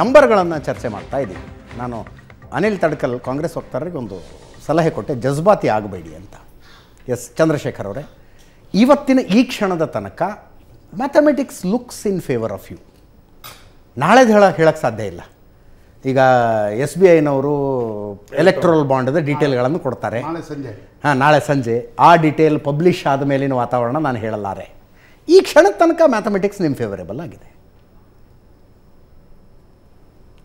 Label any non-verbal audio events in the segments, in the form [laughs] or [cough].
ನಂಬರ್ಗಳನ್ನು ಚರ್ಚೆ ಮಾಡ್ತಾ ಇದ್ದೀನಿ ನಾನು ಅನಿಲ್ ತಡ್ಕಲ್ ಕಾಂಗ್ರೆಸ್ ವಕ್ತಾರರಿಗೆ ಒಂದು ಸಲಹೆ ಕೊಟ್ಟೆ ಜಜ್ಬಾತಿ ಆಗಬೇಡಿ ಅಂತ ಎಸ್ ಚಂದ್ರಶೇಖರ್ ಅವರೇ ಇವತ್ತಿನ ಈ ಕ್ಷಣದ ತನಕ mathematics looks in favour of you ನಾಳೆದು ಹೇಳ ಹೇಳಕ್ಕೆ ಸಾಧ್ಯ ಇಲ್ಲ ಈಗ ಎಸ್ ಬಿ ಐನವರು ಎಲೆಕ್ಟ್ರಲ್ ಬಾಂಡದ ಡೀಟೇಲ್ಗಳನ್ನು ಕೊಡ್ತಾರೆ ಹಾಂ ನಾಳೆ ಸಂಜೆ ಆ ಡೀಟೇಲ್ ಪಬ್ಲಿಷ್ ಆದ ಮೇಲಿನ ವಾತಾವರಣ ನಾನು ಹೇಳಲಾರೆ ಈ ಕ್ಷಣದ ತನಕ ಮ್ಯಾಥಮೆಟಿಕ್ಸ್ ನಿಮ್ಮ ಫೇವರೇಬಲ್ ಆಗಿದೆ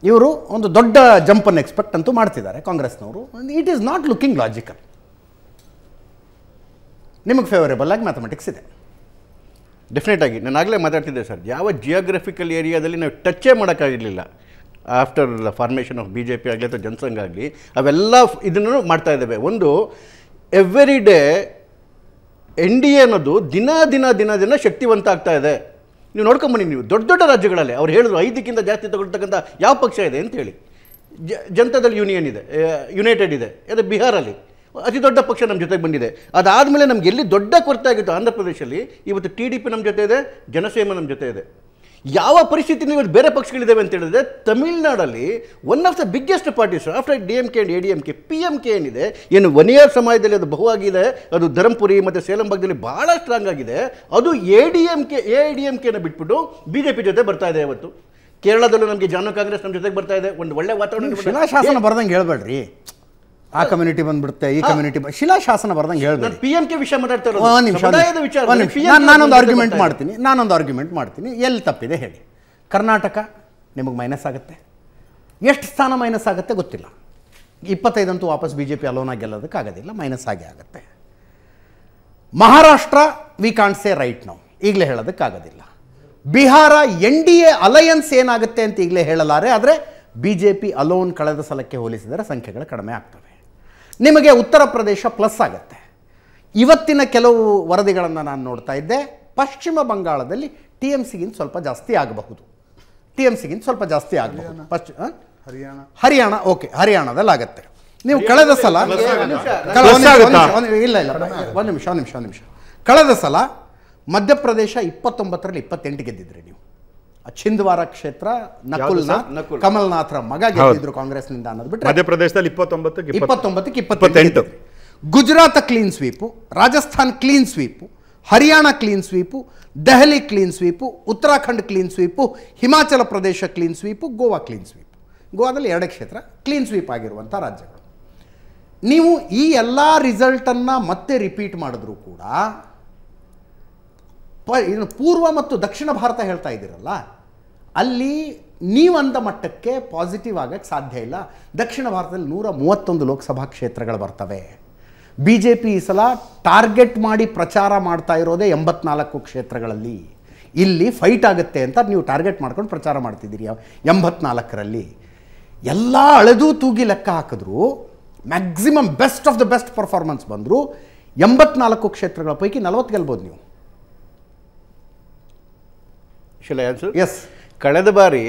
ಇವರು ಒಂದು ದೊಡ್ಡ ಜಂಪನ್ನು ಎಕ್ಸ್ಪೆಕ್ಟ್ ಅಂತೂ ಮಾಡ್ತಿದ್ದಾರೆ ಕಾಂಗ್ರೆಸ್ನವರು it is not looking logical ನಿಮಗೆ ಫೇವರೇಬಲ್ ಆಗಿ ಮ್ಯಾಥಮೆಟಿಕ್ಸ್ ಇದೆ ಡೆಫಿನೆಟಾಗಿ ಆಗಿ ನಾನು ಆಗಲೇ ಮಾತಾಡ್ತಿದ್ದೆ ಸರ್ ಯಾವ ಜಿಯೋಗ್ರಫಿಕಲ್ ಏರಿಯಾದಲ್ಲಿ ನಾವು ಟಚ್ಚೇ ಮಾಡೋಕ್ಕಾಗಿರಲಿಲ್ಲ after the formation of B J P ಆಗಲಿ ಅಥವಾ ಜನಸಂಘ ಆಗಲಿ ಅವೆಲ್ಲ ಇದನ್ನು ಮಾಡ್ತಾ ಇದ್ದಾವೆ ಒಂದು every day N D A ಅನ್ನೋದು ದಿನ ದಿನ ದಿನ ದಿನ ಶಕ್ತಿವಂತ ಆಗ್ತಾ ಇದೆ ನೀವು ನೋಡ್ಕೊಂಬನ್ನಿ ನೀವು ದೊಡ್ಡ ದೊಡ್ಡ ರಾಜ್ಯಗಳಲ್ಲಿ ಅವ್ರು ಹೇಳಿದ್ರು ಐದಕ್ಕಿಂತ ಜಾಸ್ತಿ ತಗೊಳ್ತಕ್ಕಂಥ ಯಾವ ಪಕ್ಷ ಇದೆ ಅಂತ ಹೇಳಿ ಜ ಜನತಾದಲ್ಲಿ ಯೂನಿಯನ್ ಇದೆ ಯುನೈಟೆಡ್ ಇದೆ ಅದು ಬಿಹಾರಲ್ಲಿ ಅತಿ ದೊಡ್ಡ ಪಕ್ಷ ನಮ್ಮ ಜೊತೆಗೆ ಬಂದಿದೆ ಅದಾದಮೇಲೆ ನಮ್ಗೆ ಎಲ್ಲಿ ದೊಡ್ಡ ಕೊರತೆ ಆಗಿತ್ತು ಆಂಧ್ರ ಪ್ರದೇಶದಲ್ಲಿ ಇವತ್ತು ಟಿ ಡಿ ಪಿ ನಮ್ಮ ಜೊತೆ ಇದೆ ಜನಸೇಮ ನಮ್ಮ ಜೊತೆ ಇದೆ ಯಾವ ಪರಿಸ್ಥಿತಿ ಇವತ್ತು ಬೇರೆ ಪಕ್ಷಗಳಿದ್ದಾವೆ ಅಂತ ಹೇಳಿದ್ರೆ ತಮಿಳ್ನಾಡಲ್ಲಿ one of the biggest parties after D M K and A D M K P M K ಏನಿದೆ ಏನು ಒನ್ ಇಯರ್ ಸಮಯದಲ್ಲಿ ಅದು ಬಹುವಾಗಿದೆ ಅದು ಧರ್ಮಪುರಿ ಮತ್ತು ಸೇಲಂ ಭಾಗದಲ್ಲಿ ಭಾಳ ಸ್ಟ್ರಾಂಗ್ ಆಗಿದೆ ಅದು A D M K A D M ಕೆನ ಬಿಟ್ಬಿಟ್ಟು ಬಿ ಜೆ ಪಿ ಜೊತೆ ಬರ್ತಾ ಇದೆ ಇವತ್ತು ಕೇರಳದಲ್ಲೂ ನಮಗೆ ಜಾನು ಕಾಂಗ್ರೆಸ್ ನಮ್ಮ ಜೊತೆಗೆ ಬರ್ತಾ ಇದೆ ಒಂದು ಒಳ್ಳೆ ವಾತಾವರಣ ಬರ್ದಂಗೆ ಹೇಳ್ಬೇಡ್ರಿ ಆ ಕಮ್ಯುನಿಟಿ ಬಂದ್ಬಿಡುತ್ತೆ ಈ ಕಮ್ಯುನಿಟಿ ಶಿಲಾಶಾಸನ ಬರ್ದಂಗೆ ಹೇಳ್ಬೋದು ಪಿ ಎಂ ಕೆ ವಿಷಯ ಮಾತಾಡ್ತಾ ನಾನೊಂದು ಆರ್ಗ್ಯುಮೆಂಟ್ ಮಾಡ್ತೀನಿ ನಾನೊಂದು ಆರ್ಗ್ಯುಮೆಂಟ್ ಮಾಡ್ತೀನಿ ಎಲ್ಲಿ ತಪ್ಪಿದೆ ಹೇಳಿ ಕರ್ನಾಟಕ ನಿಮಗೆ ಮೈನಸ್ ಆಗುತ್ತೆ ಎಷ್ಟು ಸ್ಥಾನ ಮೈನಸ್ ಆಗುತ್ತೆ ಗೊತ್ತಿಲ್ಲ ಇಪ್ಪತ್ತೈದಂತೂ ವಾಪಸ್ ಬಿ ಜೆ ಪಿ ಗೆಲ್ಲೋದಕ್ಕೆ ಗೆಲ್ಲೋದಕ್ಕಾಗೋದಿಲ್ಲ ಮೈನಸ್ ಆಗೇ ಆಗುತ್ತೆ Maharashtra we can't say right now ಈಗಲೇ ಹೇಳೋದಕ್ಕಾಗೋದಿಲ್ಲ Bihar N D A alliance ಏನಾಗುತ್ತೆ ಅಂತ ಈಗಲೇ ಹೇಳಲಾರೆ ಆದರೆ ಬಿ ಜೆ ಪಿ ಅಲೋನ್ ಕಳೆದ ಸಲಕ್ಕೆ ಹೋಲಿಸಿದರೆ ಸಂಖ್ಯೆಗಳು ಕಡಿಮೆ ಆಗ್ತವೆ ನಿಮಗೆ ಉತ್ತರ ಪ್ರದೇಶ ಪ್ಲಸ್ ಆಗುತ್ತೆ ಇವತ್ತಿನ ಕೆಲವು ವರದಿಗಳನ್ನು ನಾನು ನೋಡ್ತಾ ಇದ್ದೆ ಪಶ್ಚಿಮ ಬಂಗಾಳದಲ್ಲಿ ಟಿ ಎಮ್ ಸಿಗಿಂತ ಸ್ವಲ್ಪ ಜಾಸ್ತಿ ಆಗಬಹುದು ಟಿ ಎಮ್ ಸಿಗಿಂತ ಸ್ವಲ್ಪ ಜಾಸ್ತಿ ಆಗಬಹುದು ಪಶ್ಚಿಮ ಹರಿಯಾಣ ಹರಿಯಾಣ ಓಕೆ ಹರಿಯಾಣದಲ್ಲಿ ಆಗುತ್ತೆ ನೀವು ಕಳೆದ ಸಲ ಇಲ್ಲ ಇಲ್ಲ ಒಂದು ನಿಮಿಷ ಒಂದು ನಿಮಿಷ ಒಂದು ನಿಮಿಷ ಕಳೆದ ಸಲ ಮಧ್ಯಪ್ರದೇಶ ಇಪ್ಪತ್ತೊಂಬತ್ತರಲ್ಲಿ ಇಪ್ಪತ್ತೆಂಟು ಗೆದ್ದಿದ್ರಿ ನೀವು ಛಿಂದ್ವಾರ ಕ್ಷೇತ್ರ ನಕುಲ್ನಾಥ್ ಕಮಲ್ನಾಥ್ರ ಮಗ ಗೆದ್ದಿದ್ರು ನಿಂದ ಅನ್ನೋದು ಬಿಟ್ಟು ಮಧ್ಯಪ್ರದೇಶದಲ್ಲಿ ಇಪ್ಪತ್ತೊಂಬತ್ತಕ್ಕೆ Gujarat clean sweep Rajasthan clean sweep Haryana clean sweep Delhi clean sweep Uttarakhand clean sweep Himachal Pradesh clean sweep Goa clean sweep ಗೋವಾದಲ್ಲಿ ಎರಡು ಕ್ಷೇತ್ರ ಕ್ಲೀನ್ ಸ್ವೀಪ್ ಆಗಿರುವಂತಹ ರಾಜ್ಯಗಳು ನೀವು ಈ ಎಲ್ಲ ರಿಸಲ್ಟನ್ನು ಮತ್ತೆ ರಿಪೀಟ್ ಮಾಡಿದ್ರು ಕೂಡ ಪ ಏನು ಪೂರ್ವ ಮತ್ತು ದಕ್ಷಿಣ ಭಾರತ ಹೇಳ್ತಾ ಇದ್ದೀರಲ್ಲ ಅಲ್ಲಿ ನೀವಂದ ಮಟ್ಟಕ್ಕೆ ಪಾಸಿಟಿವ್ ಆಗಕ್ಕೆ ಸಾಧ್ಯ ಇಲ್ಲ ದಕ್ಷಿಣ ಭಾರತದಲ್ಲಿ ನೂರ ಮೂವತ್ತೊಂದು ಲೋಕಸಭಾ ಕ್ಷೇತ್ರಗಳು ಬರ್ತವೆ ಬಿ ಜೆ ಪಿ ಈ ಸಲ ಟಾರ್ಗೆಟ್ ಮಾಡಿ ಪ್ರಚಾರ ಮಾಡ್ತಾ ಇರೋದೇ ಎಂಬತ್ನಾಲ್ಕು ಕ್ಷೇತ್ರಗಳಲ್ಲಿ ಇಲ್ಲಿ ಫೈಟ್ ಆಗುತ್ತೆ ಅಂತ ನೀವು ಟಾರ್ಗೆಟ್ ಮಾಡ್ಕೊಂಡು ಪ್ರಚಾರ ಮಾಡ್ತಿದ್ದೀರಿ ಎಂಬತ್ನಾಲ್ಕರಲ್ಲಿ ಎಲ್ಲ ಅಳೆದು ತೂಗಿ ಲೆಕ್ಕ ಹಾಕಿದ್ರು maximum best of the best performance ಬಂದರೂ ಎಂಬತ್ನಾಲ್ಕು ಕ್ಷೇತ್ರಗಳ ಪೈಕಿ ನಲವತ್ತು ಗೆಲ್ಬೋದು ನೀವು ಶಿಲ್ ಆನ್ಸರ್ ಎಸ್ ಕಳೆದ ಬಾರಿ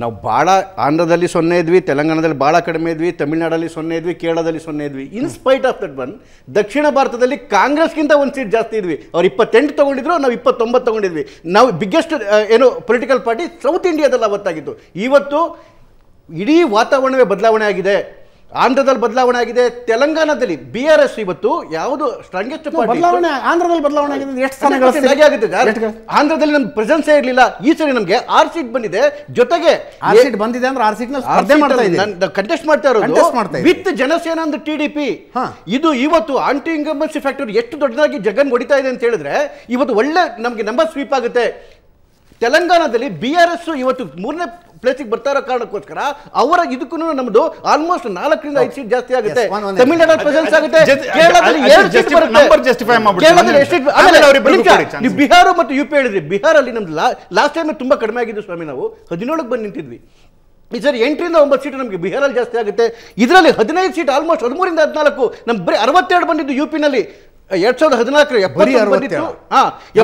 ನಾವು ಭಾಳ ಆಂಧ್ರದಲ್ಲಿ ಸೊನ್ನೆ ಇದ್ವಿ ತೆಲಂಗಾಣದಲ್ಲಿ ಭಾಳ ಕಡಿಮೆ ಇದ್ವಿ ತಮಿಳ್ನಾಡಲ್ಲಿ ಸೊನ್ನೆ ಇದ್ವಿ ಕೇರಳದಲ್ಲಿ ಸೊನ್ನೆ ಇದ್ವಿ ಸ್ಪೈಟ್ ಆಫ್ ದಟ್ ಒನ್ ದಕ್ಷಿಣ ಭಾರತದಲ್ಲಿ ಕಾಂಗ್ರೆಸ್ಗಿಂತ ಒಂದು ಸೀಟ್ ಜಾಸ್ತಿ ಇದ್ವಿ ಅವ್ರು ಇಪ್ಪತ್ತೆಂಟು ತೊಗೊಂಡಿದ್ರು ನಾವು ಇಪ್ಪತ್ತೊಂಬತ್ತು ತೊಗೊಂಡಿದ್ವಿ ನಾವು ಬಿಗ್ಗೆಸ್ಟ್ ಏನು ಪೊಲಿಟಿಕಲ್ ಪಾರ್ಟಿ ಸೌತ್ ಇಂಡಿಯಾದಲ್ಲಿ ಅವತ್ತಾಗಿತ್ತು ಇವತ್ತು ಇಡೀ ವಾತಾವರಣವೇ ಬದಲಾವಣೆ ಆಗಿದೆ ಆಂಧ್ರದಲ್ಲಿ ಬದಲಾವಣೆ ಆಗಿದೆ ತೆಲಂಗಾಣದಲ್ಲಿ ಬಿ ಆರ್ ಎಸ್ ಇವತ್ತು ಯಾವುದು ಸ್ಟ್ರಾಂಗೆಸ್ಟ್ ಬದಲಾವಣೆ ಆಂಧ್ರದಲ್ಲಿ ಬದಲಾವಣೆ ಆಗಿದೆ ಎಷ್ಟು ಸ್ಥಾನಗಳು ಆಗುತ್ತೆ ಆಂಧ್ರದಲ್ಲಿ ನಮ್ಮ ಪ್ರೆಸೆನ್ಸ್ ಇರಲಿಲ್ಲ ಈ ಸರಿ ನಮಗೆ ಆರ್ ಸೀಟ್ ಬಂದಿದೆ ಜೊತೆಗೆ ಆರ್ ಸೀಟ್ ಬಂದಿದೆ ಅಂದ್ರೆ ಆರ್ ಸೀಟ್ ಸ್ಪರ್ಧೆ ಮಾಡ್ತಾ ಇದೆ ಕಂಟೆಸ್ಟ್ ಮಾಡ್ತಾ ಇರೋದು ವಿತ್ ಜನಸೇನಾ ಅಂದ್ರೆ ಟಿಡಿಪಿ ಇದು ಇವತ್ತು ಆಂಟಿ ಇಂಗಂಬನ್ಸಿ ಫ್ಯಾಕ್ಟರ್ ಎಷ್ಟು ದೊಡ್ಡದಾಗಿ ಜಗನ್ ಹೊಡಿತಾ ಇದೆ ಅಂತ ಹೇಳಿದ್ರೆ ಇವತ್ತು ಒಳ್ಳೆ ನಮಗೆ ನಂಬರ್ ಸ್ವೀಪ್ ಆಗುತ್ತೆ ತೆಲಂಗಾಣದಲ್ಲಿ ಬಿ ಆರ್ ಎಸ್ ಇವತ್ತು ಮೂರನೇ ಪ್ಲೇಸಿಗೆ ಬರ್ತಾ ಇರೋ ಕಾರಣಕ್ಕೋಸ್ಕರ ಅವರ ಇದಕ್ಕೂ ನಮ್ದು ಆಲ್ಮೋಸ್ಟ್ ನಾಲ್ಕರಿಂದ ಐದು ಸೀಟ್ ಜಾಸ್ತಿ ಆಗುತ್ತೆ ತಮಿಳ್ನಾಡು ಆಗುತ್ತೆ ಬಿಹಾರ ಮತ್ತು ಯು ಪಿ ಹೇಳಿದ್ರಿ ಬಿಹಾರಲ್ಲಿ ನಮ್ದು ಲಾಸ್ಟ್ ಟೈಮ್ ತುಂಬಾ ಕಡಿಮೆ ಆಗಿದ್ದು ಸ್ವಾಮಿ ನಾವು ಹದಿನೇಳಕ್ಕೆ ಬಂದು ನಿಂತಿದ್ವಿ ಈ ಸರಿ ಎಂಟರಿಂದ ಒಂಬತ್ತು ಸೀಟ್ ನಮಗೆ ಬಿಹಾರಲ್ಲಿ ಜಾಸ್ತಿ ಆಗುತ್ತೆ ಇದರಲ್ಲಿ ಹದಿನೈದು ಸೀಟ್ ಆಲ್ಮೋಸ್ಟ್ ಹದಿಮೂರಿಂದ ಹದಿನಾಲ್ಕು ನಮ್ ಬರೀ ಅರವತ್ತೆರಡು ಬಂದಿದ್ದು ಯು ನಲ್ಲಿ ಎರಡ್ ಸಾವಿರದ ಹದಿನಾಲ್ಕು ಬಂದಿತ್ತು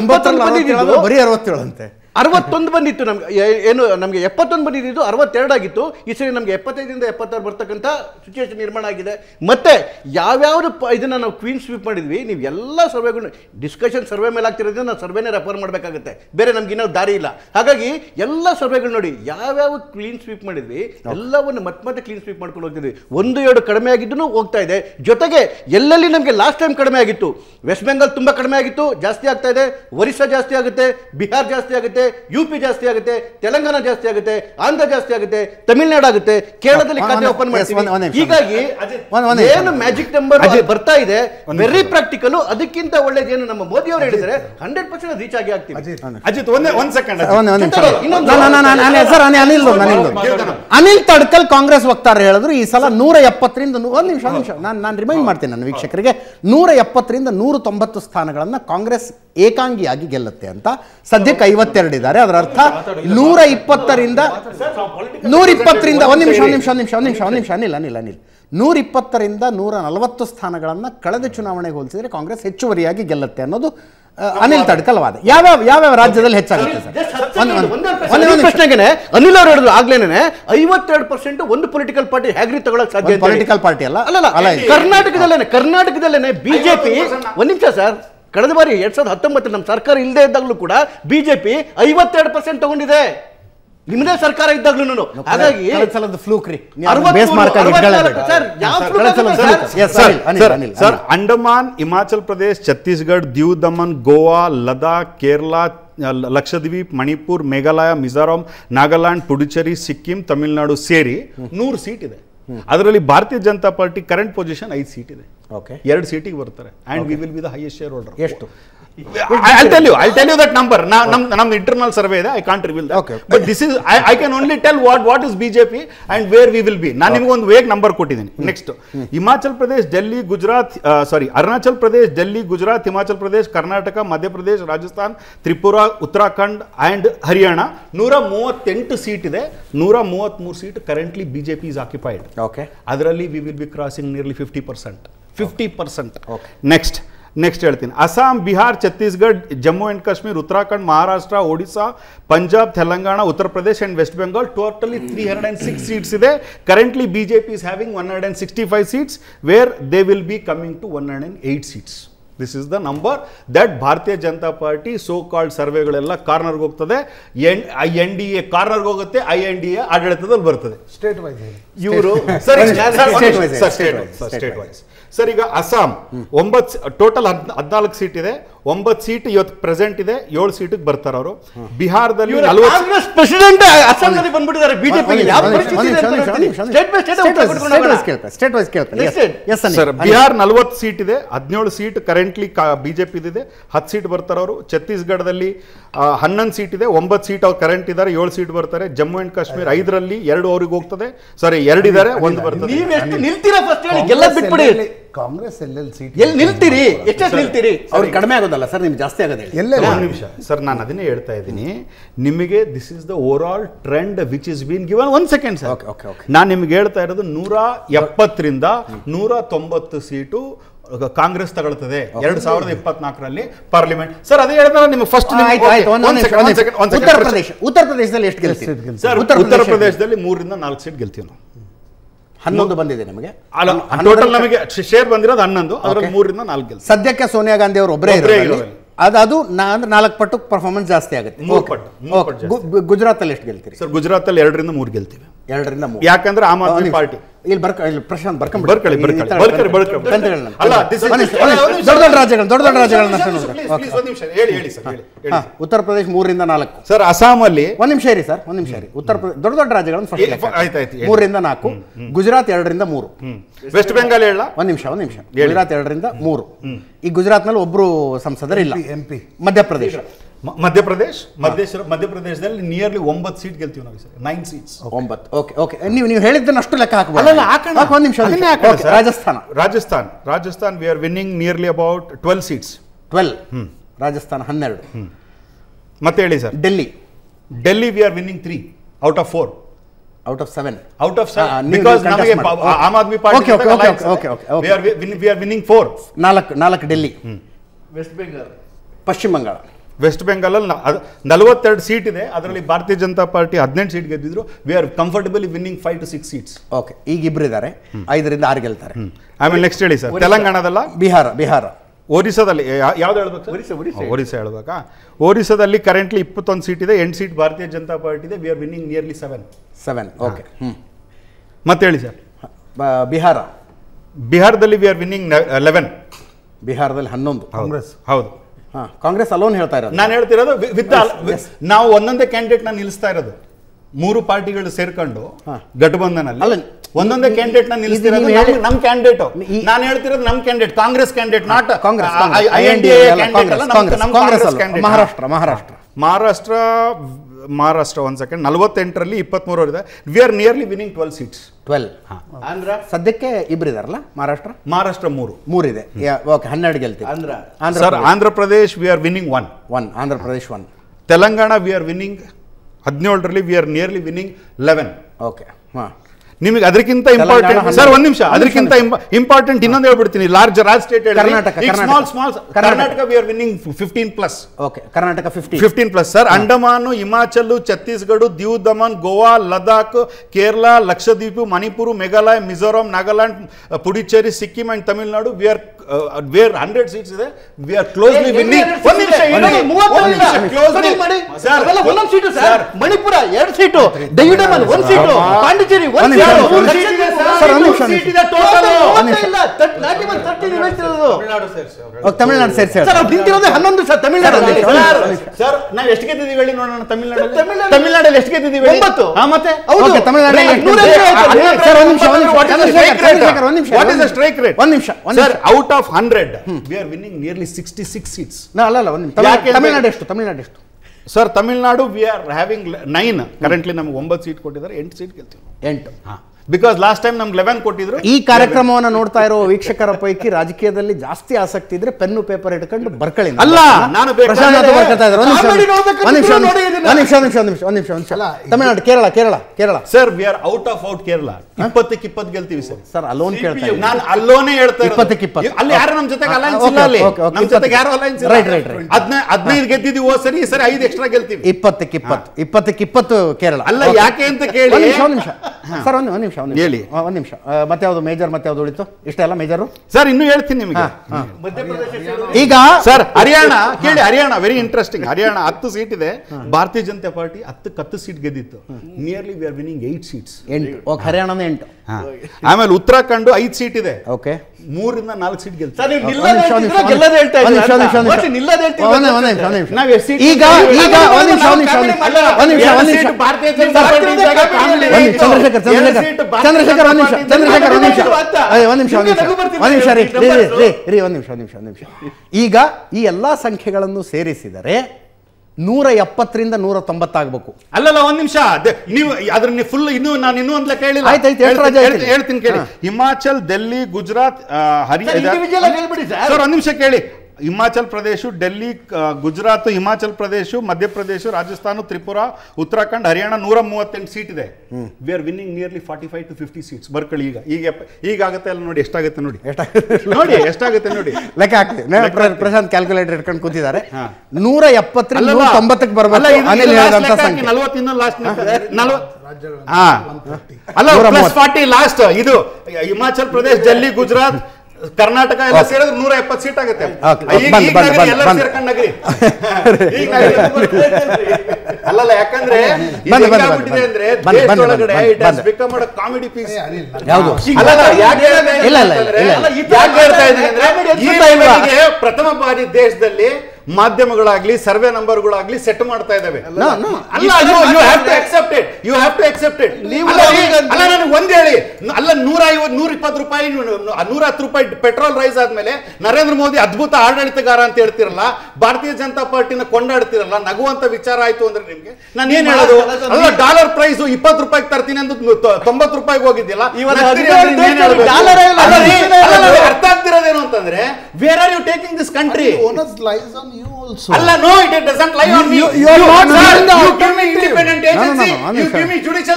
ಎಂಬತ್ತರಲ್ಲಿ ಬಂದಿದ್ದು ಬರೀ ಅರವತ್ತೇಳು ಅಂತೆ ಅರವತ್ತೊಂದು ಬಂದಿತ್ತು ನಮ್ಗೆ ಏನು ನಮಗೆ ಎಪ್ಪತ್ತೊಂದು ಬಂದಿದ್ದು ಅರವತ್ತೆರಡಾಗಿತ್ತು ಈ ಸರಿ ನಮಗೆ ಎಪ್ಪತ್ತೈದರಿಂದ ಎಪ್ಪತ್ತಾರು ಬರ್ತಕ್ಕಂಥ ಸಿಚುವೇಶನ್ ನಿರ್ಮಾಣ ಆಗಿದೆ ಮತ್ತೆ ಯಾವ್ಯಾವ್ದು ಪ ಇದನ್ನು ನಾವು ಕ್ವೀನ್ ಸ್ವೀಪ್ ಮಾಡಿದ್ವಿ ನೀವು ಎಲ್ಲ ಸರ್ವೆಗಳು ಡಿಸ್ಕಷನ್ ಸರ್ವೆ ಮೇಲೆ ಆಗ್ತಿರೋದ್ರಿಂದ ನಾವು ಸರ್ವೆನೇ ರೆಫರ್ ಮಾಡಬೇಕಾಗುತ್ತೆ ಬೇರೆ ನಮ್ಗೆ ಇನ್ನೂ ದಾರಿ ಇಲ್ಲ ಹಾಗಾಗಿ ಎಲ್ಲ ಸರ್ವೆಗಳು ನೋಡಿ ಯಾವ್ಯಾವ ಕ್ಲೀನ್ ಸ್ವೀಪ್ ಮಾಡಿದ್ವಿ ಎಲ್ಲವನ್ನು ಮತ್ತೆ ಮತ್ತೆ ಕ್ಲೀನ್ ಸ್ವೀಪ್ ಮಾಡ್ಕೊಂಡು ಹೋಗ್ತಿದ್ವಿ ಒಂದು ಎರಡು ಕಡಿಮೆ ಆಗಿದ್ದು ಹೋಗ್ತಾ ಇದೆ ಜೊತೆಗೆ ಎಲ್ಲೆಲ್ಲಿ ನಮಗೆ ಲಾಸ್ಟ್ ಟೈಮ್ ಕಡಿಮೆ ಆಗಿತ್ತು ವೆಸ್ಟ್ ಬೆಂಗಾಲ್ ತುಂಬ ಕಡಿಮೆ ಆಗಿತ್ತು ಜಾಸ್ತಿ ಆಗ್ತಾ ಇದೆ ಒರಿಸ್ಸಾ ಜಾಸ್ತಿ ಆಗುತ್ತೆ ಬಿಹಾರ್ ಜಾಸ್ತಿ ಆಗುತ್ತೆ ಯು ಪಿ ಜಾಸ್ತಿ ಆಗುತ್ತೆ ತೆಲಂಗಾಣ ಜಾಸ್ತಿ ಆಗುತ್ತೆ ಆಂಧ್ರ ಜಾಸ್ತಿ ಆಗುತ್ತೆ ತಮಿಳುನಾಡು ಆಗುತ್ತೆ ಕೇರಳದಲ್ಲಿ ಖಾತೆ ಓಪನ್ ಮಾಡ್ತೀವಿ ಹೀಗಾಗಿ ಏನು ಮ್ಯಾಜಿಕ್ ನಂಬರ್ ಬರ್ತಾ ಇದೆ ವೆರಿ ಪ್ರಾಕ್ಟಿಕಲ್ ಅದಕ್ಕಿಂತ ಒಳ್ಳೇದೇನು ನಮ್ಮ ಮೋದಿ ಅವರು ಹೇಳಿದ್ರೆ ಹಂಡ್ರೆಡ್ ಪರ್ಸೆಂಟ್ ರೀಚ್ ಆಗಿ ಆಗ್ತೀವಿ ಅಜಿತ್ ಒಂದೇ ಒಂದ್ ಸೆಕೆಂಡ್ ಅನಿಲ್ ಅನಿಲ್ ತಡ್ಕಲ್ ಕಾಂಗ್ರೆಸ್ ವಕ್ತಾರ ಹೇಳಿದ್ರು ಈ ಸಲ ನೂರ ಎಪ್ಪತ್ತರಿಂದ ಒಂದು ನಿಮಿಷ ನಿಮಿಷ ನಾನು ನಾನು ರಿಮೈಂಡ್ ಮಾಡ್ತೀನಿ ನನ್ನ ವೀಕ್ಷಕರಿಗೆ ನೂರ ಎಪ್ಪತ್ತರಿಂದ ನೂರ ತೊಂಬತ್ತು ಸ್ಥಾನಗಳನ್ನು ಕಾಂಗ್ರೆಸ್ ಏಕಾಂಗಿಯಾಗಿ ಗೆಲ್ಲುತ್ತೆ ಅಂತ ಸದ್ಯಕ್ಕೆ ಐವತ್ತೆರಡು ಮಾಡಿದ್ದಾರೆ ಅದರ ಅರ್ಥ ನೂರ ಇಪ್ಪತ್ತರಿಂದ ನೂರಿಪ್ಪತ್ತರಿಂದ ಒಂದು ನಿಮಿಷ ಒಂದು ನಿಮಿಷ ಒಂದು ನಿಮಿಷ ಒಂದು ನಿಮಿಷ ಒಂದು ನಿಮಿಷ ಅನಿಲ್ ಅನಿಲ್ ಅನಿಲ್ ಇಪ್ಪತ್ತರಿಂದ ನೂರ ನಲವತ್ತು ಸ್ಥಾನಗಳನ್ನು ಕಳೆದ ಚುನಾವಣೆಗೆ ಹೋಲಿಸಿದರೆ ಕಾಂಗ್ರೆಸ್ ಹೆಚ್ಚುವರಿಯಾಗಿ ಗೆಲ್ಲುತ್ತೆ ಅನ್ನೋದು ಅನಿಲ್ ತಡ್ಕಲ್ವಾದ ಯಾವ್ಯಾವ ಯಾವ್ಯಾವ ರಾಜ್ಯದಲ್ಲಿ ಹೆಚ್ಚಾಗುತ್ತೆ ಸರ್ ಪ್ರಶ್ನೆಗೆ ಅನಿಲ್ ಅವರು ಹೇಳಿದ್ರು ಆಗ್ಲೇನೆ ಐವತ್ತೆರಡು ಪರ್ಸೆಂಟ್ ಒಂದು ಪೊಲಿಟಿಕಲ್ ಪಾರ್ಟಿ ಹೇಗ್ರಿ ತಗೊಳಕ್ ಸಾಧ್ಯ ಪೊಲಿಟಿಕಲ್ ಪಾರ್ಟಿ ಅಲ್ಲ ಅಲ್ಲ ಕರ್ನಾಟಕದಲ್ಲೇನೆ ಕರ್ನಾಟಕದಲ್ಲೇನೆ ಬಿಜೆಪಿ ಒಂದ್ ನಿಮಿಷ ಸರ್ ಕಳೆದ ಬಾರಿ ಎರಡ್ ಸಾವಿರದ ಹತ್ತೊಂಬತ್ತು ನಮ್ಮ ಸರ್ಕಾರ ಇಲ್ಲದೆ ಇದ್ದಾಗಲೂ ಕೂಡ ಬಿಜೆಪಿ ಐವತ್ತೆರಡು ಪರ್ಸೆಂಟ್ ತಗೊಂಡಿದೆ ನಿಮ್ಮದೇ ಸರ್ಕಾರ ಇದ್ದಾಗ್ಲೂ ಹಾಗಾಗಿ ಸರ್ ಅಂಡಮಾನ್ ಹಿಮಾಚಲ್ ಪ್ರದೇಶ್ ಛತ್ತೀಸ್ಗಢ ದಿವ್ ದಮನ್ ಗೋವಾ ಲದಾಖ್ ಕೇರಳ ಲಕ್ಷದ್ವೀಪ್ ಮಣಿಪುರ್ ಮೇಘಾಲಯ ಮಿಜೋರಾಂ ನಾಗಾಲ್ಯಾಂಡ್ ಪುಡುಚೇರಿ ಸಿಕ್ಕಿಂ ತಮಿಳುನಾಡು ಸೇರಿ ನೂರು ಸೀಟ್ ಇದೆ ಅದರಲ್ಲಿ Bharatiya Janata party current position ಐದು ಸೀಟ್ ಇದೆ ಓಕೆ ಎರಡು ಸೀಟಿಗೆ ಬರ್ತಾರೆ and we will be the highest share holder ಎಷ್ಟು I tell you I tell you that number ನಮ್ದು ಇಂಟರ್ನಲ್ ಸರ್ವೆ ಇದೆ I can't reveal but this is I can only tell what what is BJP and where we will be ನಾನು ನಿಮ್ಗೆ ಒಂದು vague number ಕೊಟ್ಟಿದ್ದೀನಿ next Himachal Pradesh Delhi Gujarat sorry Arunachal Pradesh Delhi Gujarat Himachal Pradesh Karnataka Madhya Pradesh Rajasthan Tripura Uttarakhand and Haryana ನೂರ ಮೂವತ್ತೆಂಟು seat ಇದೆ ನೂರ ಮೂವತ್ತ್ಮೂರು seat currently BJP is occupied okay ಅದರಲ್ಲಿ we will be crossing nearly fifty percent fifty percent next next ಹೇಳ್ತೀನಿ ಅಸ್ಸಾಂ ಬಿಹಾರ್ ಛತ್ತೀಸ್ಗಢ ಜಮ್ಮು ಆ್ಯಂಡ್ ಕಾಶ್ಮೀರ್ ಉತ್ತರಾಖಂಡ್ ಮಹಾರಾಷ್ಟ್ರ ಒಡಿಶಾ ಪಂಜಾಬ್ ತೆಲಂಗಾಣ ಉತ್ತರ Pradesh and west Bengal totally three hundred and six seats ಇದೆ currently B J P is having one hundred and sixty five seats where they will be coming to one hundred and eight seats this is the number that Bharatiya Janata party so called ಸರ್ವೆಗಳೆಲ್ಲ ಕಾರ್ನರ್ಗೆ ಹೋಗ್ತದೆ N I N D A ಕಾರ್ನರ್ಗೆ ಹೋಗುತ್ತೆ I N D A ಆಡಳಿತದಲ್ಲಿ ಬರ್ತದೆ state wise ಇವರು wise state wise sir ಈಗ ಅಸ್ಸಾಂ ಒಂಬತ್ತು ಟೋಟಲ್ ಹದ್ ಹದಿನಾಲ್ಕು ಸೀಟ್ ಇದೆ ಒಂಬತ್ತು ಸೀಟ್ ಇವತ್ತು ಪ್ರೆಸೆಂಟ್ ಇದೆ ಏಳು ಸೀಟ್ ಬರ್ತಾರ ಅವರು ಬಿಹಾರದಲ್ಲಿ ಪ್ರೆಸಿಡೆಂಟ್ ಬಿಹಾರ್ ನಲ್ವತ್ತು ಸೀಟ್ ಇದೆ ಹದಿನೇಳು ಸೀಟ್ ಕರೆಂಟ್ಲಿ ಬಿಜೆಪಿ ಇದೆ ಹತ್ತು ಸೀಟ್ ಬರ್ತಾರ ಅವರು ಛತ್ತೀಸ್ಗಢದಲ್ಲಿ ಹನ್ನೊಂದು ಸೀಟ್ ಇದೆ ಒಂಬತ್ತು ಸೀಟ್ ಅವ್ರು ಕರೆಂಟ್ ಇದ್ದಾರೆ ಏಳು ಸೀಟ್ ಬರ್ತಾರೆ ಜಮ್ಮು ಅಂಡ್ ಕಾಶ್ಮೀರ್ ಐದರಲ್ಲಿ ಎರಡು ಅವ್ರಿಗೆ ಹೋಗ್ತದೆ ಸಾರಿ ಎರಡು ಎರಡಿದ್ದಾರೆ ಒಂದು ಬರ್ತದೆ ನಿಲ್ತೀರಾ ಫಸ್ಟ್ ಬಿಟ್ಬಿಡಿ ಕಾಂಗ್ರೆಸ್ ಎಲ್ ಎಲ್ ಸಿ ಎಲ್ಲಿ ನಿಲ್ತೀರಿ ಎಷ್ಟು ನಿಲ್ತೀರಿ ಅವ್ರಿಗೆ ಕಡಿಮೆ ಆಗೋದಲ್ಲ ಸರ್ ನಿಮ್ಗೆ ಜಾಸ್ತಿ ಆಗೋದಿಲ್ಲ ಎಲ್ಲ ನಿಮಿಷ ಸರ್ ನಾನು ಅದನ್ನೇ ಹೇಳ್ತಾ ಇದ್ದೀನಿ ನಿಮಗೆ this is the overall trend which is been given one second sir ನಾನು ನಿಮ್ಗೆ ಹೇಳ್ತಾ ಇರೋದು ನೂರ ಎಪ್ಪತ್ತರಿಂದ ನೂರ ತೊಂಬತ್ತು ಸೀಟು ಕಾಂಗ್ರೆಸ್ ತಗೊಳ್ತದೆ ಎರಡ್ ಸಾವಿರದ ಇಪ್ಪತ್ನಾಲ್ಕರಲ್ಲಿ ಪಾರ್ಲಿಮೆಂಟ್ ಸರ್ ಅದೇ ಹೇಳ್ತಾರೆ ನಿಮ್ಗೆ ಫಸ್ಟ್ ಉತ್ತರ ಪ್ರದೇಶ ಉತ್ತರ ಪ್ರದೇಶದಲ್ಲಿ ಎಷ್ಟು ಗೆಲ್ತೀವಿ ಉತ್ತರ ಪ್ರದೇಶದಲ್ಲಿ ಮೂರರಿಂದ ನಾಲ್ಕು ಸೀಟ್ ಗೆಲ್ತೀವಿ ನಾವು ಹನ್ನೊಂದು ಬಂದಿದೆ ನಿಮಗೆ ಟೋಟಲ್ ನಮಗೆ ಶೇರ್ ಬಂದಿರೋದು ಹನ್ನೊಂದು ಅದರಲ್ಲಿ ಮೂರರಿಂದ ನಾಲ್ಕು ಗೆಲ್ಸ್ ಸದ್ಯಕ್ಕೆ ಸೋನಿಯಾ ಗಾಂಧಿ ಅವರು ಒಬ್ಬರೇ ಅದು ಅದು ಅಂದ್ರೆ ನಾಲ್ಕು ಪಟ್ಟು ಪರ್ಫಾರ್ಮೆನ್ಸ್ ಜಾಸ್ತಿ ಆಗುತ್ತೆ ಗುಜರಾತ್ ಅಲ್ಲಿ ಎಷ್ಟು ಗೆಲ್ತೀರಿ ಸರ್ ಗುಜರಾತ್ ಅಲ್ಲಿ ಎರಡರಿಂದ ಮೂರು ಗೆಲ್ತೀವಿ ಎರಡರಿಂದ ಯಾಕಂದ್ರೆ ಆಮ್ ಆದ್ಮಿ ಪಾರ್ಟಿ ಇಲ್ಲಿ ಬರ್ಕ ಇಲ್ಲಿ ಪ್ರಶಾಂತ್ ಬರ್ಕೊಂಡು ಬರ್ಕೊಳ್ಳಿ ಬರ್ಕೊಳ್ಳಿ ಬರ್ಕೊಳ್ಳಿ ಅಲ್ಲ ದೊಡ್ಡ ದೊಡ್ಡ ರಾಜ್ಯಗಳು ದೊಡ್ಡ ದೊಡ್ಡ ರಾಜ್ಯಗಳನ್ನ ಉತ್ತರ ಪ್ರದೇಶ ಮೂರರಿಂದ ನಾಲ್ಕು ಸರ್ ಅಲ್ಲಿ ಒಂದ್ ನಿಮಿಷ ಹೇಳಿ ಸರ್ ಒಂದ್ ನಿಮಿಷ ಹೇಳಿ ಉತ್ತರ ಪ್ರದೇಶ ದೊಡ್ಡ ದೊಡ್ಡ ರಾಜ್ಯಗಳನ್ನು ಫಸ್ಟ್ ಮೂರರಿಂದ ನಾಲ್ಕು ಗುಜರಾತ್ ಎರಡರಿಂದ ಮೂರು ವೆಸ್ಟ್ ಬೆಂಗಾಲ್ ಹೇಳ ಒಂದ್ ನಿಮಿಷ ಒಂದ್ ನಿಮಿಷ ಗುಜರಾತ್ ಎರಡರಿಂದ ಮೂರು ಈ ಗುಜರಾತ್ ನಲ್ಲಿ ಒಬ್ರು ಸಂಸದರು ಇಲ್ಲ ಎಂಪಿ ಮಧ್ಯಪ್ರದೇಶ ಮಧ್ಯಪ್ರದೇಶ್ ಮಧ್ಯ ಮಧ್ಯಪ್ರದೇಶದಲ್ಲಿ ನಿಯರ್ಲಿ ಒಂಬತ್ತು ಸೀಟ್ ಗೆಲ್ತೀವಿ ನಾವು ಸರ್ ನೈನ್ ಸೀಟ್ಸ್ ಒಂಬತ್ತು ಓಕೆ ಓಕೆ ನೀವು ನೀವು ಹೇಳಿದ್ದನ್ನು ಅಷ್ಟು ಲೆಕ್ಕ ಹಾಕಬಹುದು ಒಂದು ನಿಮಿಷ Rajasthan Rajasthan Rajasthan we are winning nearly about twelve seats twelve ಹ್ಞೂ ರಾಜಸ್ಥಾನ ಹನ್ನೆರಡು ಹ್ಞೂ ಮತ್ತೆ ಹೇಳಿ sir Delhi Delhi we are winning three out of four out of seven out of ನಮಗೆ Aam Aadmi party okay okay okay okay we are winning four ನಾಲ್ಕು ನಾಲ್ಕು ಡೆಲ್ಲಿ ವೆಸ್ಟ್ ಬೆಂಗಾಲ್ ಪಶ್ಚಿಮ Bangala West ಬೆಂಗಾಲಲ್ಲಿ ನಲವತ್ತೆರಡು ಸೀಟ್ ಇದೆ ಅದರಲ್ಲಿ ಭಾರತೀಯ ಜನತಾ ಪಾರ್ಟಿ ಹದಿನೆಂಟು ಸೀಟ್ ಗೆದ್ದಿದ್ರು we are comfortably winning five to six seats okay ಈಗ ಇಬ್ಬರು ಇದ್ದಾರೆ ಐದರಿಂದ ಆರು ಗೆಲ್ತಾರೆ ಆಮೇಲೆ ನೆಕ್ಸ್ಟ್ ಹೇಳಿ ಸರ್ ತೆಲಂಗಾಣದಲ್ಲ ಬಿಹಾರ ಬಿಹಾರ ಒರಿಸ್ಸಾದಲ್ಲಿ ಯಾವ್ದು ಹೇಳ್ಬೇಕು ಒರಿಸ್ಸಾ ಒರಿಸ್ಸಾ ಒರಿಸ್ಸಾ ಹೇಳ್ಬೇಕಾ ಒರಿಸ್ಸಾದಲ್ಲಿ ಕರೆಂಟ್ಲಿ ಇಪ್ಪತ್ತೊಂದು ಸೀಟ್ ಇದೆ ಎಂಟು ಸೀಟ್ ಭಾರತೀಯ ಜನತಾ ಪಾರ್ಟಿ ಇದೆ we are winning nearly seven seven okay ಮತ್ತೆ ಹೇಳಿ ಸರ್ ಬಿಹಾರ ಬಿಹಾರದಲ್ಲಿ ವಿ ಆರ್ ವಿನ್ನಿಂಗ್ ಲೆವೆನ್ ಬಿಹಾರದಲ್ಲಿ ಹನ್ನೊಂದು ಕಾಂಗ್ರೆಸ್ ಹೌದು ಕಾಂಗ್ರೆಸ್ ಅಲೋನ್ ಹೇಳ್ತಾ ಇರೋದು ನಾನು ಹೇಳ್ತಿರೋದು ವಿತ್ ನಾವು ಒಂದೊಂದೇ ಕ್ಯಾಂಡಿಡೇಟ್ನ ನಿಲ್ಲಿಸ್ತಾ ಇರೋದು ಮೂರು ಪಾರ್ಟಿಗಳು ಸೇರ್ಕೊಂಡು ಗಠಬಂಧನ ಅಲ್ಲ ಒಂದೊಂದೇ ಕ್ಯಾಂಡಿಡೇಟ್ ನ ನಿಲ್ಲಿಸ್ತಿರೋದು ನಮ್ ಕ್ಯಾಂಡಿಡೇಟ್ ನಾನು ಹೇಳ್ತಿರೋದು ನಮ್ candidate Congress candidate not Congress Congress Maharashtra Maharashtra Maharashtra Maharashtra ಒಂದ್ ಸೆಕೆಂಡ್ ನಲ್ವತ್ತೆಂಟರಲ್ಲಿ ಇಪ್ಪತ್ತ್ ಇದೆ we are nearly winning twelve seats twelve ಹಾಂ ಆಂಧ್ರ ಸದ್ಯಕ್ಕೆ ಇಬ್ರು ಇದಾರಲ್ಲ ಮಹಾರಾಷ್ಟ್ರ ಮಹಾರಾಷ್ಟ್ರ ಮೂರು ಮೂರಿದೆ ಓಕೆ ಹನ್ನೆರಡು ಗೆಲ್ತೀವಿ Andhra sir Andhra Pradesh we are winning one one Andhra Pradesh one Telangana we are winning ಹದಿನೇಳರಲ್ಲಿ we are nearly winning eleven okay ಹಾಂ ನಿಮಗೆ ಅದಕ್ಕಿಂತ ಇಂಪಾರ್ಟೆಂಟ್ ಸರ್ ಒಂದ್ ನಿಮಿಷ ಅದಕ್ಕಿಂತ ಇಂಪಾರ್ಟೆಂಟ್ ಇನ್ನೊಂದು ಹೇಳ್ಬಿಡ್ತೀನಿ ಲಾರ್ಜ್ ರಾಜ್ state Karnataka small small Karnataka we are winning fifteen plus okay Karnataka fifty fifteen plus sir Andaman Himachal Chhattisgarh Diu Daman Goa Ladakh Kerala Lakshadweep Manipur Meghalaya Mizoram Nagaland Puducherry Sikkim and Tamil Nadu we are where hundred seats ಇದೆ we are closely seat Manipur ಎರಡು seat seat Pondicherry Tamil Nadu sir ಹನ್ನೊಂದು ಸರ್ ನಾವು ಎಷ್ಟು ಗೆದ್ದಿದ್ದೀವಿ ಹೇಳಿ ನೋಡೋಣ ತಮಿಳ್ನಾಡು ತಮಿಳ್ನಾಡಲ್ಲಿ ಎಷ್ಟು ಗೆದ್ದಿದ್ದೀವಿ ಒಂಬತ್ತು ಹಾ ಮತ್ತೆ ಹೌದು ತಮಿಳ್ನಾಡಲ್ಲಿ ಸರ್ ಒಂದು ನಿಮಿಷ ನಿಮಿಷ of hundred we are winning nearly sixty six seats ಅಲ್ಲ ತಮಿಳ್ನಾಡು ಎಷ್ಟು ತಮಿಳ್ನಾಡು ಎಷ್ಟು sir Tamil Nadu we are having nine currently ನಮ್ಗೆ ಒಂಬತ್ತು ಸೀಟ್ ಕೊಟ್ಟಿದ್ದಾರೆ ಎಂಟು ಸೀಟ್ ಗೆಲ್ತೀವಿ ಎಂಟು ಹಾಂ ಬಿಕಾಸ್ ಲಾಸ್ಟ್ ಟೈಮ್ ನಮ್ಗೆ ಲೆವೆನ್ ಕೊಟ್ಟಿದ್ರು ಈ ಕಾರ್ಯಕ್ರಮವನ್ನು ನೋಡ್ತಾ ಇರೋ ವೀಕ್ಷಕರ ಪೈಕಿ ರಾಜಕೀಯದಲ್ಲಿ ಜಾಸ್ತಿ ಆಸಕ್ತಿ ಇದ್ರೆ ಪೆನ್ನು ಪೇಪರ್ ಇಟ್ಕೊಂಡು ಬರ್ಕೊಳ್ಳಿ ಅಲ್ಲ ನಾನು Tamil Nadu Kerala Kerala Kerala sir we are out of out Kerala ಇಪ್ಪತ್ತಕ್ಕೆ ಇಪ್ಪತ್ತು ಗೆಲ್ತೀವಿ ಸರ್ ಸರ್ ಅಲೋನ್ ಕೇಳ್ತೀವಿ ನಾನು ಅಲ್ಲೋನೇ ಹೇಳ್ತಾ ಇಪ್ಪತ್ತಕ್ಕೆ ಇಪ್ಪತ್ತು ಅಲ್ಲಿ ಯಾರು ನಮ್ಮ ಜೊತೆಗೆ ಅಲೈನ್ಸ್ ಇಲ್ಲ ಅಲ್ಲಿ ನಮ್ಮ ಜೊತೆಗೆ ಯಾರು ಅಲೈನ್ಸ್ ರೈಟ್ ರೈಟ್ ರೈಟ್ ಹದಿನೈದು ಹದಿನೈದು ಗೆದ್ದಿದ್ದೀವಿ ಹೋದ ಸರಿ ಸರಿ ಐದು ಎಕ್ಸ್ಟ್ರಾ ಗೆಲ್ತೀವಿ ಇಪ್ಪತ್ತಕ್ಕೆ ಇಪ್ಪತ್ತು ಇಪ್ಪತ್ತಕ್ಕೆ ಇಪ್ಪತ್ತು ಕೇರಳ ಅಲ್ಲ ಯಾಕೆ ಅಂತ ಕೇಳಿ ನಿಮಿಷ ಸರ್ ಒಂದು ನಿಮಿಷ ನಿಮಿಷ ಒಂದು ಹೇಳಿ ಒಂದು ನಿಮಿಷ ಮತ್ತೆ ಯಾವುದು ಮೇಜರ್ ಮತ್ತೆ ಯಾವ್ದು ಉಳಿತು ಇಷ್ಟೆಲ್ಲ ಮೇಜರು ಸರ್ ಇನ್ನು ಹೇಳ್ತೀನಿ ನಿಮಗೆ ಈಗ ಸರ್ ಹರಿಯಾಣ ಕೇಳಿ ಹರಿಯಾಣ ವೆರಿ ಇಂಟ್ರೆಸ್ಟಿಂಗ್ ಹರಿಯಾಣ ಹತ್ತು ಸೀಟ್ ಇದೆ ಭಾರತೀಯ ಜನತಾ ಪಾರ್ಟಿ ಹತ್ತಕ್ಕೆ ಹತ್ತು ಸೀಟ್ ಗೆದ್ದಿತ್ತು nearly we are winning eight seats ಎಂಟು ಹರಿಯಾಣನ ಎಂಟು ಆಮೇಲೆ ಉತ್ತರಾಖಂಡ್ ಐದು ಸೀಟ್ ಇದೆ ಓಕೆ ಮೂರಿಂದ ನಾಲ್ಕು ಸೀಟ್ ಗೆಲ್ತಾರೆ ನಿಮಿಷ ನಿಮಿಷ ಈಗ ಈ ಎಲ್ಲಾ ಸಂಖ್ಯೆಗಳನ್ನು ಸೇರಿಸಿದರೆ ನೂರ ಎಪ್ಪತ್ತರಿಂದ ನೂರ ತೊಂಬತ್ತಾಗಬೇಕು ಅಲ್ಲಲ್ಲ ಒಂದ್ ನಿಮಿಷ ನೀವು ಅದ್ರ ಫುಲ್ ಇನ್ನು ನಾನು ಇನ್ನೂ ಕೇಳಿ ಕೇಳಿಲ್ಲ ಹೇಳ್ತೀನಿ ಕೇಳಿ ಹಿಮಾಚಲ್ ದೆಲ್ಲಿ ಗುಜರಾತ್ ಹರಿಯಾಣ ಒಂದ್ ನಿಮಿಷ ಕೇಳಿ ಹಿಮಾಚಲ್ ಪ್ರದೇಶ ಡೆಲ್ಲಿ ಗುಜರಾತ್ ಹಿಮಾಚಲ್ ಪ್ರದೇಶ ಮಧ್ಯಪ್ರದೇಶ ರಾಜಸ್ಥಾನ ತ್ರಿಪುರ ಉತ್ತರಾಖಂಡ್ ಹರಿಯಾಣ ನೂರ ಮೂವತ್ತೆಂಟು ಸೀಟ್ ಇದೆ we are winning nearly forty five to fifty seats ಬರ್ಕೊಳ್ಳಿ ಈಗ ಈಗ ಈಗಾಗುತ್ತೆ ಅಲ್ಲ ನೋಡಿ ಎಷ್ಟಾಗುತ್ತೆ ನೋಡಿ ನೋಡಿ ಎಷ್ಟಾಗುತ್ತೆ ನೋಡಿ ಲೆಕ್ಕ ಹಾಕ್ತೀವಿ ಪ್ರಶಾಂತ್ ಕ್ಯಾಲ್ಕುಲೇಟರ್ ಇಟ್ಕೊಂಡು ಕೂತಿದ್ದಾರೆ ನೂರ ಎಪ್ಪತ್ತರಿಂದ ತೊಂಬತ್ತಕ್ಕೆ ಬರಬಲ್ಲ ನಲವತ್ತಿಂದ ಲಾಸ್ಟ್ ಅಲ್ಲ ಇದು ಹಿಮಾಚಲ್ ಪ್ರದೇಶ ಡೆಲ್ಲಿ ಗುಜರಾತ್ ಕರ್ನಾಟಕ ಎಲ್ಲ ಸೇರಿದ್ರೆ ನೂರ ಎಪ್ಪತ್ತು ಸೀಟ್ ಆಗುತ್ತೆ [laughs] ಅಲ್ಲಲ್ಲ ಯಾಕಂದ್ರೆ ಅಂದ್ರೆ ಕಾಮಿಡಿ ಪೀಸ್ ಯಾವುದು ಪ್ರಥಮ ಬಾರಿ ದೇಶದಲ್ಲಿ ಮಾಧ್ಯಮಗಳಾಗ್ಲಿ ಸರ್ವೆ ನಂಬರ್ಗಳಾಗ್ಲಿ ಸೆಟ್ ಮಾಡ್ತಾ ಇದಾವೆ ಒಂದ್ ಹೇಳಿ ಅಲ್ಲ ನೂರ ಐವತ್ತು ನೂರ ಇಪ್ಪತ್ತು ರೂಪಾಯಿ ನೂರ ಹತ್ತು ರೂಪಾಯಿ ಪೆಟ್ರೋಲ್ ರೈಸ್ ಆದ್ಮೇಲೆ ನರೇಂದ್ರ ಮೋದಿ ಅದ್ಭುತ ಆಡಳಿತಗಾರ ಅಂತ ಹೇಳ್ತಿರಲ್ಲ ಭಾರತೀಯ ಜನತಾ ಪಾರ್ಟಿನ ಕೊಂಡಾಡ್ತಿರಲ್ಲ ನಗುವಂತ ವಿಚಾರ ಆಯ್ತು ಅಂದ್ರೆ ನಿಮ್ಗೆ ನಾನು ಏನ್ ಹೇಳೋದು ಅಲ್ಲ ಡಾಲರ್ ಪ್ರೈಸ್ ಇಪ್ಪತ್ತು ರೂಪಾಯಿಗೆ ತರ್ತೀನಿ ಅಂತ ತೊಂಬತ್ ರೂಪಾಯಿಗೆ ಹೋಗಿದ್ದಿಲ್ಲ ಅರ್ಥ ಆಗ್ತಿರೋದೇನು ಅಂತಂದ್ರೆ where are you taking this country owners lies on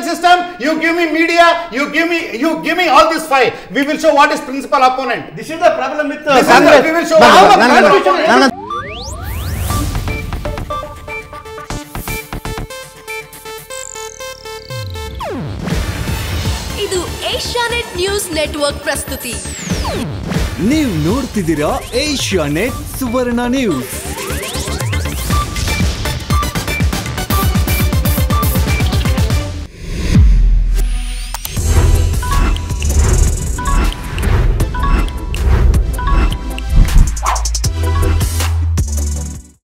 system you give me media you give all this ಫೈ ವಿಲ್ಟ್ ಇಸ್ ಪ್ರಿನ್ಸಿಪಲ್ ಅಪೋನೆಂಟ್ ದಿಸ್ಲಮ್ ಇದು ಏಷ್ಯಾನೆಟ್ ನ್ಯೂಸ್ ನೆಟ್ವರ್ಕ್ ಪ್ರಸ್ತುತಿ ನೀವು ನೋಡ್ತಿದ್ದೀರಾ ಏಷ್ಯಾ ನೆಟ್ ಸುವರ್ಣ ನ್ಯೂಸ್